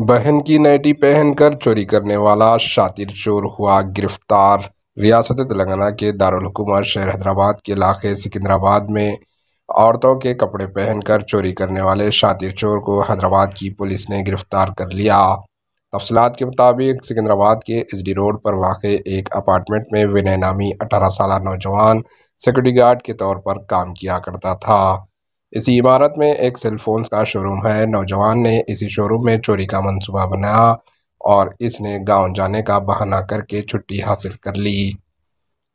बहन की नाइटी पहनकर चोरी करने वाला शातिर चोर हुआ गिरफ्तार रियासत तेलंगाना के दारकूमत शहर हैदराबाद के इलाके सिकंदराबाद में औरतों के कपड़े पहनकर चोरी करने वाले शातिर चोर को हैदराबाद की पुलिस ने गिरफ्तार कर लिया तफसलात के मुताबिक सिकंदराबाद के एसडी रोड पर वाक़ एक अपार्टमेंट में विनय नामी अठारह साल नौजवान सिक्योरिटी गार्ड के तौर पर काम किया करता था इसी इमारत में एक सेलफोन्स का शोरूम है नौजवान ने इसी शोरूम में चोरी का मंसूबा बनाया और इसने गांव जाने का बहाना करके छुट्टी हासिल कर ली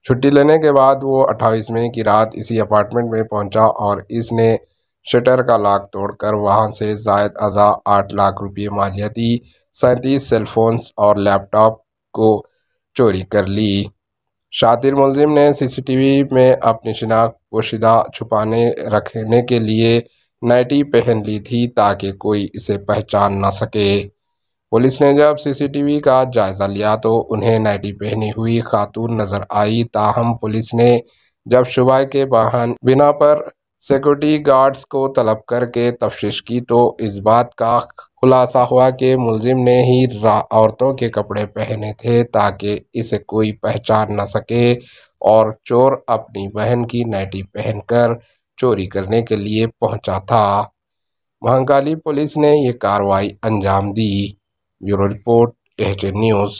छुट्टी लेने के बाद वो अट्ठाईस मई की रात इसी अपार्टमेंट में पहुंचा और इसने शटर का लाक तोड़कर वहां से जायद अज़ा आठ लाख रुपये मालियाती सैंतीस सेलफोन्स और लैपटॉप को चोरी कर ली शातिर मुलिम ने सीसीटीवी में अपनी शिनाख्त पोशिदा छुपाने रखने के लिए नाइटी पहन ली थी ताकि कोई इसे पहचान ना सके पुलिस ने जब सीसीटीवी का जायज़ा लिया तो उन्हें नाइटी पहनी हुई खातून नज़र आई ताहम पुलिस ने जब शुबा के वाहन बिना पर सिक्योरिटी गार्ड्स को तलब करके तफ्श की तो इस बात का खुलासा हुआ कि मुलजिम ने ही औरतों के कपड़े पहने थे ताकि इसे कोई पहचान न सके और चोर अपनी बहन की नाइटी पहनकर चोरी करने के लिए पहुंचा था महंगाली पुलिस ने ये कार्रवाई अंजाम दी ब्यूरो रिपोर्ट एच न्यूज़